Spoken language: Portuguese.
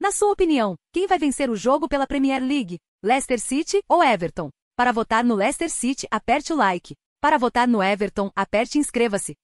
Na sua opinião, quem vai vencer o jogo pela Premier League? Leicester City ou Everton? Para votar no Leicester City, aperte o like. Para votar no Everton, aperte inscreva-se.